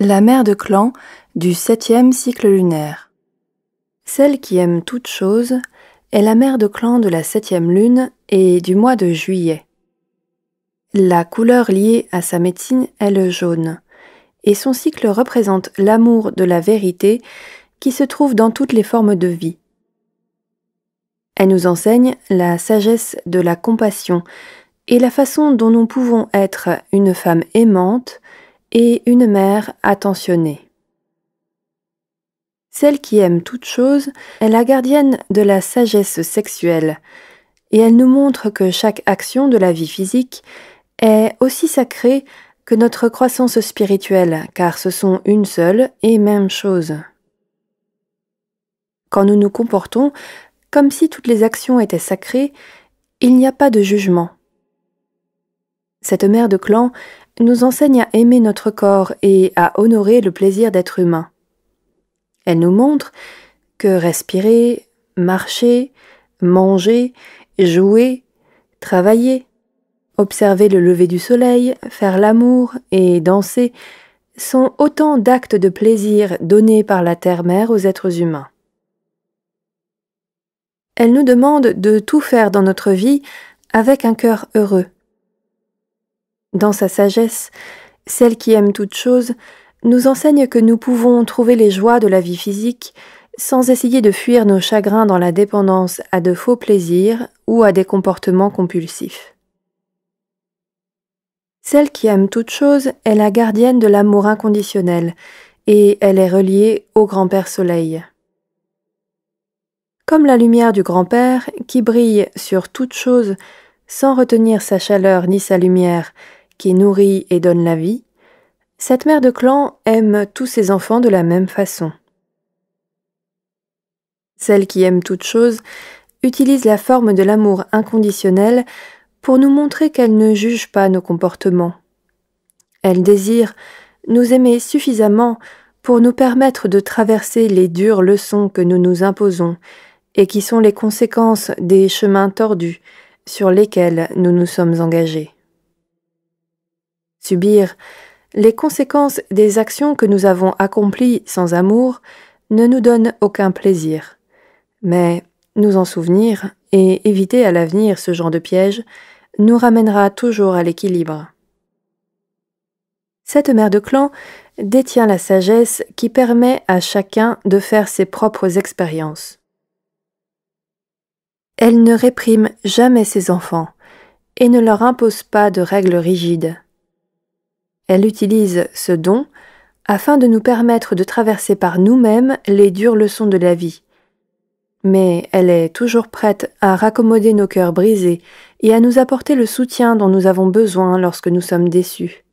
La mère de clan du septième cycle lunaire. Celle qui aime toute chose est la mère de clan de la septième lune et du mois de juillet. La couleur liée à sa médecine est le jaune, et son cycle représente l'amour de la vérité qui se trouve dans toutes les formes de vie. Elle nous enseigne la sagesse de la compassion et la façon dont nous pouvons être une femme aimante, et une mère attentionnée. Celle qui aime toute chose est la gardienne de la sagesse sexuelle, et elle nous montre que chaque action de la vie physique est aussi sacrée que notre croissance spirituelle, car ce sont une seule et même chose. Quand nous nous comportons comme si toutes les actions étaient sacrées, il n'y a pas de jugement. Cette mère de clan nous enseigne à aimer notre corps et à honorer le plaisir d'être humain. Elle nous montre que respirer, marcher, manger, jouer, travailler, observer le lever du soleil, faire l'amour et danser sont autant d'actes de plaisir donnés par la Terre-Mère aux êtres humains. Elle nous demande de tout faire dans notre vie avec un cœur heureux, dans sa sagesse, celle qui aime toutes choses, nous enseigne que nous pouvons trouver les joies de la vie physique sans essayer de fuir nos chagrins dans la dépendance à de faux plaisirs ou à des comportements compulsifs. Celle qui aime toute chose est la gardienne de l'amour inconditionnel et elle est reliée au Grand-Père Soleil. Comme la lumière du Grand-Père, qui brille sur toute chose sans retenir sa chaleur ni sa lumière, qui nourrit et donne la vie, cette mère de clan aime tous ses enfants de la même façon. Celle qui aime toute chose utilise la forme de l'amour inconditionnel pour nous montrer qu'elle ne juge pas nos comportements. Elle désire nous aimer suffisamment pour nous permettre de traverser les dures leçons que nous nous imposons et qui sont les conséquences des chemins tordus sur lesquels nous nous sommes engagés subir les conséquences des actions que nous avons accomplies sans amour ne nous donne aucun plaisir. Mais nous en souvenir et éviter à l'avenir ce genre de piège nous ramènera toujours à l'équilibre. Cette mère de clan détient la sagesse qui permet à chacun de faire ses propres expériences. Elle ne réprime jamais ses enfants et ne leur impose pas de règles rigides. Elle utilise ce don afin de nous permettre de traverser par nous-mêmes les dures leçons de la vie. Mais elle est toujours prête à raccommoder nos cœurs brisés et à nous apporter le soutien dont nous avons besoin lorsque nous sommes déçus.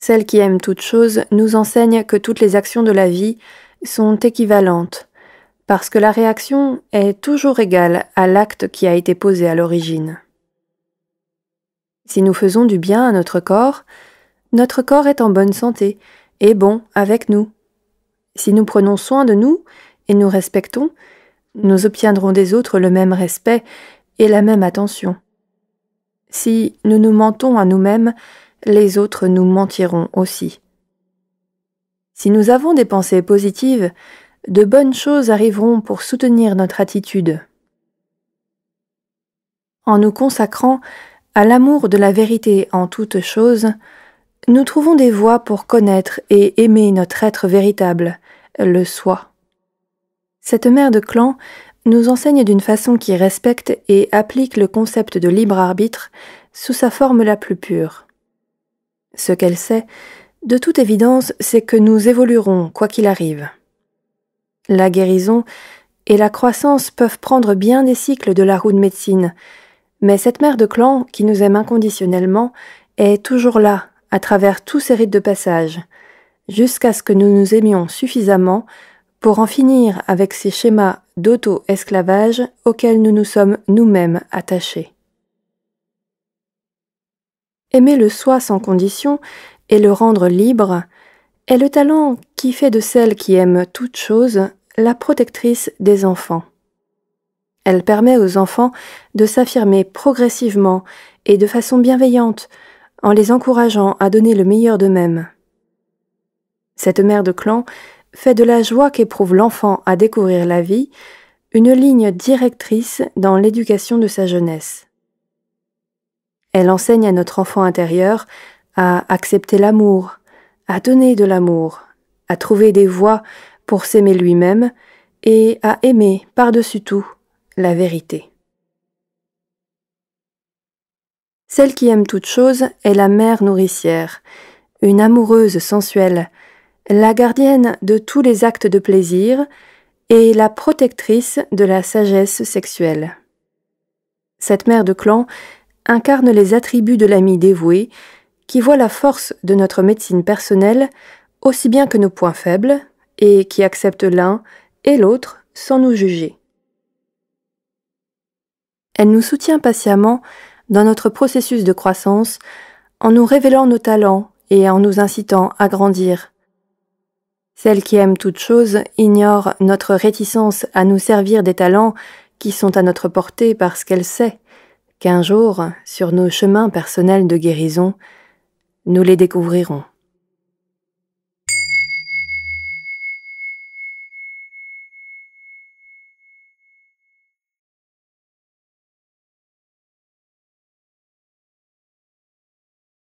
Celle qui aime toute chose nous enseigne que toutes les actions de la vie sont équivalentes, parce que la réaction est toujours égale à l'acte qui a été posé à l'origine. Si nous faisons du bien à notre corps, notre corps est en bonne santé et bon avec nous. Si nous prenons soin de nous et nous respectons, nous obtiendrons des autres le même respect et la même attention. Si nous nous mentons à nous-mêmes, les autres nous mentiront aussi. Si nous avons des pensées positives, de bonnes choses arriveront pour soutenir notre attitude. En nous consacrant à l'amour de la vérité en toutes choses, nous trouvons des voies pour connaître et aimer notre être véritable, le soi. Cette mère de clan nous enseigne d'une façon qui respecte et applique le concept de libre arbitre sous sa forme la plus pure. Ce qu'elle sait, de toute évidence, c'est que nous évoluerons quoi qu'il arrive. La guérison et la croissance peuvent prendre bien des cycles de la roue de médecine, mais cette mère de clan, qui nous aime inconditionnellement, est toujours là, à travers tous ces rites de passage, jusqu'à ce que nous nous aimions suffisamment pour en finir avec ces schémas d'auto-esclavage auxquels nous nous sommes nous-mêmes attachés. Aimer le soi sans condition et le rendre libre est le talent qui fait de celle qui aime toute chose la protectrice des enfants. Elle permet aux enfants de s'affirmer progressivement et de façon bienveillante, en les encourageant à donner le meilleur d'eux-mêmes. Cette mère de clan fait de la joie qu'éprouve l'enfant à découvrir la vie une ligne directrice dans l'éducation de sa jeunesse. Elle enseigne à notre enfant intérieur à accepter l'amour, à donner de l'amour, à trouver des voies pour s'aimer lui-même et à aimer par-dessus tout la vérité. Celle qui aime toute chose est la mère nourricière, une amoureuse sensuelle, la gardienne de tous les actes de plaisir et la protectrice de la sagesse sexuelle. Cette mère de clan incarne les attributs de l'ami dévoué qui voit la force de notre médecine personnelle aussi bien que nos points faibles et qui accepte l'un et l'autre sans nous juger. Elle nous soutient patiemment dans notre processus de croissance en nous révélant nos talents et en nous incitant à grandir. Celle qui aime toute chose ignore notre réticence à nous servir des talents qui sont à notre portée parce qu'elle sait qu'un jour, sur nos chemins personnels de guérison, nous les découvrirons.